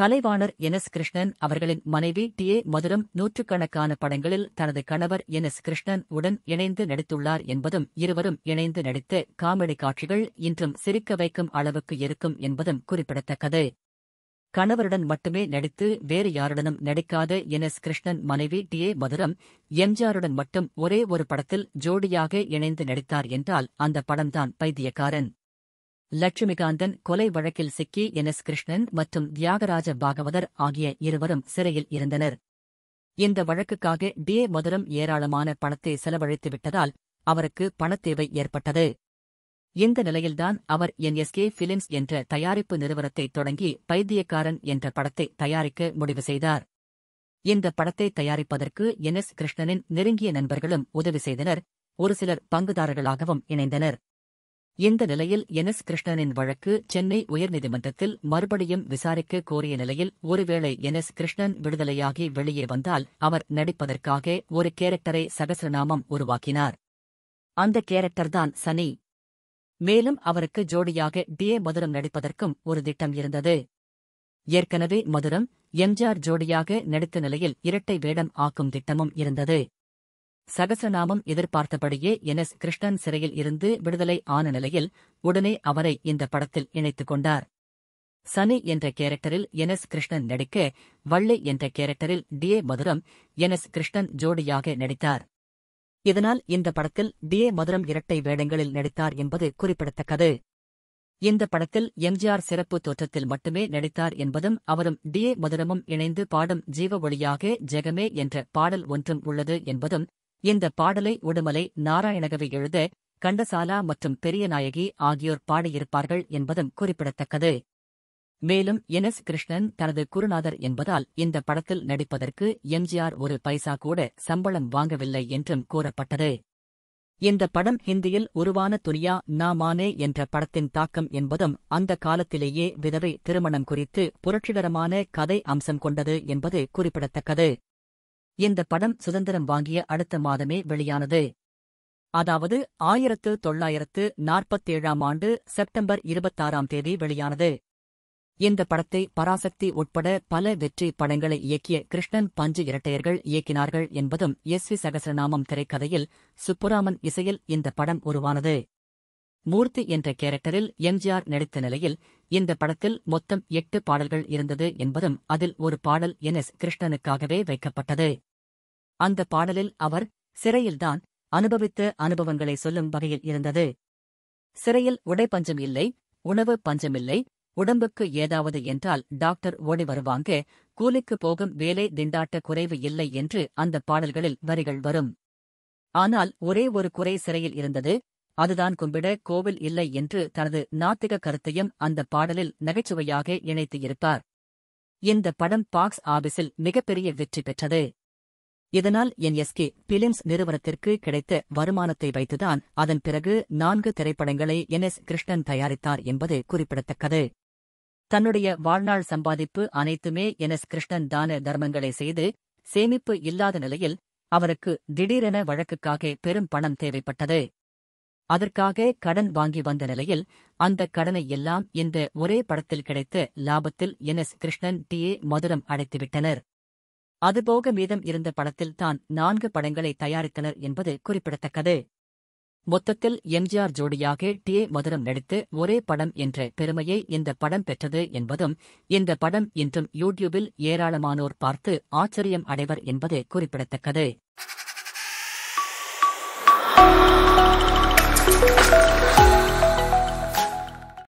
கலைவாணர் என் எஸ் கிருஷ்ணன் அவர்களின் மனைவி டி ஏ மதுரம் நூற்றுக்கணக்கான படங்களில் தனது கணவர் என் எஸ் கிருஷ்ணன் உடன் இணைந்து நடித்துள்ளார் என்பதும் இருவரும் இணைந்து நடித்த காமெடி காட்சிகள் இன்றும் சிரிக்க வைக்கும் அளவுக்கு இருக்கும் என்பதும் குறிப்பிடத்தக்கது கணவருடன் மட்டுமே நடித்து வேறு யாருடனும் நடிக்காத என் எஸ் கிருஷ்ணன் மனைவி டி ஏ மதுரம் எம்ஜிஆருடன் மட்டும் ஒரே ஒரு படத்தில் ஜோடியாக இணைந்து நடித்தார் என்றால் அந்த படம்தான் பைத்தியக்காரன் லட்சுமிகாந்தன் கொலை வழக்கில் சிக்கி என் எஸ் கிருஷ்ணன் மற்றும் தியாகராஜ பாகவதர் ஆகிய இருவரும் சிறையில் இருந்தனர் இந்த வழக்குக்காக டி ஏ மதுரம் ஏராளமான பணத்தை செலவழித்து விட்டதால் அவருக்கு பணத்தேவை ஏற்பட்டது இந்த நிலையில்தான் அவர் என் எஸ் கே பிலிம்ஸ் என்ற தயாரிப்பு நிறுவனத்தை தொடங்கி பைத்தியக்காரன் என்ற படத்தை தயாரிக்க முடிவு செய்தார் இந்த படத்தை தயாரிப்பதற்கு என் எஸ் கிருஷ்ணனின் நெருங்கிய நண்பர்களும் உதவி செய்தனர் ஒரு சிலர் பங்குதாரர்களாகவும் இணைந்தனர் இந்த நிலையில் எஸ் கிருஷ்ணனின் வழக்கு சென்னை உயர்நீதிமன்றத்தில் மறுபடியும் விசாரிக்க கோரிய நிலையில் ஒருவேளை என்எஸ் கிருஷ்ணன் விடுதலையாகி வெளியே வந்தால் அவர் நடிப்பதற்காக ஒரு கேரக்டரை சகசிரநாமம் உருவாக்கினார் அந்த கேரக்டர்தான் சனி மேலும் அவருக்கு ஜோடியாக டி ஏ மதுரம் நடிப்பதற்கும் ஒரு திட்டம் இருந்தது ஏற்கனவே மதுரம் எம்ஜிஆர் ஜோடியாக நடித்த நிலையில் இரட்டை வேடம் ஆக்கும் திட்டமும் இருந்தது சகசநாமம் எதிர்பார்த்தபடியே என் எஸ் கிருஷ்ணன் சிறையில் இருந்து விடுதலை ஆன நிலையில் உடனே அவரை இந்த படத்தில் இணைத்துக் கொண்டார் சனி என்ற கேரக்டரில் என் எஸ் கிருஷ்ணன் நடிக்க வள்ளி என்ற கேரக்டரில் டி ஏ மதுரம் என் எஸ் கிருஷ்ணன் ஜோடியாக நடித்தார் இதனால் இந்த படத்தில் டி ஏ மதுரம் இரட்டை வேடங்களில் நடித்தார் என்பது குறிப்பிடத்தக்கது இந்த படத்தில் எம்ஜிஆர் சிறப்பு தோற்றத்தில் மட்டுமே நடித்தார் என்பதும் அவரும் டி ஏ மதுரமும் இணைந்து பாடும் ஜீவ ஒளியாக ஜெகமே என்ற பாடல் ஒன்றும் உள்ளது என்பதும் இந்த பாடலை உடுமலை நாராயணகவி எழுத கண்டசாலா மற்றும் பெரியநாயகி ஆகியோர் பாடியிருப்பார்கள் என்பதும் குறிப்பிடத்தக்கது மேலும் என் எஸ் கிருஷ்ணன் தனது குருநாதர் என்பதால் இந்த படத்தில் நடிப்பதற்கு எம்ஜிஆர் ஒரு பைசா கூட சம்பளம் வாங்கவில்லை என்றும் கூறப்பட்டது இந்த படம் ஹிந்தியில் உருவான துனியா நாமானே என்ற படத்தின் தாக்கம் என்பதும் அந்த காலத்திலேயே விதவை திருமணம் குறித்து புரட்சிகரமான கதை அம்சம் கொண்டது என்பது குறிப்பிடத்தக்கது இந்த படம் சுதந்திரம் வாங்கிய அடுத்த மாதமே வெளியானது அதாவது ஆயிரத்து தொள்ளாயிரத்து நாற்பத்தேழாம் ஆண்டு செப்டம்பர் இருபத்தாறாம் தேதி வெளியானது இந்த படத்தை பராசக்தி உட்பட பல வெற்றி படங்களை இயக்கிய கிருஷ்ணன் பஞ்சு இரட்டையர்கள் இயக்கினார்கள் என்பதும் எஸ் வி சகசரநாமம் திரைக்கதையில் சுப்புராமன் இசையில் இந்த படம் உருவானது மூர்த்தி என்ற கேரக்டரில் எம்ஜிஆர் நடித்த நிலையில் இந்த படத்தில் மொத்தம் எட்டு பாடல்கள் இருந்தது என்பதும் அதில் ஒரு பாடல் என் எஸ் கிருஷ்ணனுக்காகவே வைக்கப்பட்டது அந்த பாடலில் அவர் சிறையில்தான் அனுபவித்த அனுபவங்களை சொல்லும் வகையில் இருந்தது சிறையில் உடை பஞ்சம் இல்லை உணவு பஞ்சமில்லை உடம்புக்கு ஏதாவது என்றால் டாக்டர் ஓடி வருவாங்க கூலிக்கு போகும் வேலை திண்டாட்ட குறைவு இல்லை என்று அந்த பாடல்களில் வரிகள் வரும் ஆனால் ஒரே ஒரு குறை சிறையில் இருந்தது அதுதான் கும்பிட கோவில் இல்லை என்று தனது நாத்திக கருத்தையும் அந்த பாடலில் நகைச்சுவையாக இணைத்து இருப்பார் இந்த படம் பாக்ஸ் ஆபீஸில் மிகப்பெரிய வெற்றி பெற்றது இதனால் என் எஸ்கே பிலிம்ஸ் நிறுவனத்திற்கு கிடைத்த வருமானத்தை வைத்துதான் அதன் பிறகு நான்கு திரைப்படங்களை என் எஸ் கிருஷ்ணன் தயாரித்தார் என்பது குறிப்பிடத்தக்கது தன்னுடைய வாழ்நாள் சம்பாதிப்பு அனைத்துமே என் எஸ் கிருஷ்ணன் தான தர்மங்களை செய்து சேமிப்பு இல்லாத நிலையில் அவருக்கு திடீரென வழக்குக்காக பெரும் பணம் தேவைப்பட்டது அதற்காக கடன் வாங்கி வந்த நிலையில் அந்த கடனை எல்லாம் இந்த ஒரே படத்தில் கிடைத்த லாபத்தில் என் எஸ் கிருஷ்ணன் டி ஏ மதுரம் அடைத்துவிட்டனர் அதுபோக மீதம் இருந்த படத்தில் தான் நான்கு படங்களை தயாரித்தனர் என்பது குறிப்பிடத்தக்கது மொத்தத்தில் எம்ஜிஆர் ஜோடியாக டி ஏ மதுரம் நடித்து ஒரே படம் என்ற பெருமையை இந்த படம் பெற்றது என்பதும் இந்த படம் இன்றும் யூடியூபில் ஏராளமானோர் பார்த்து ஆச்சரியம் அடைவர் என்பது குறிப்பிடத்தக்கது Thank you.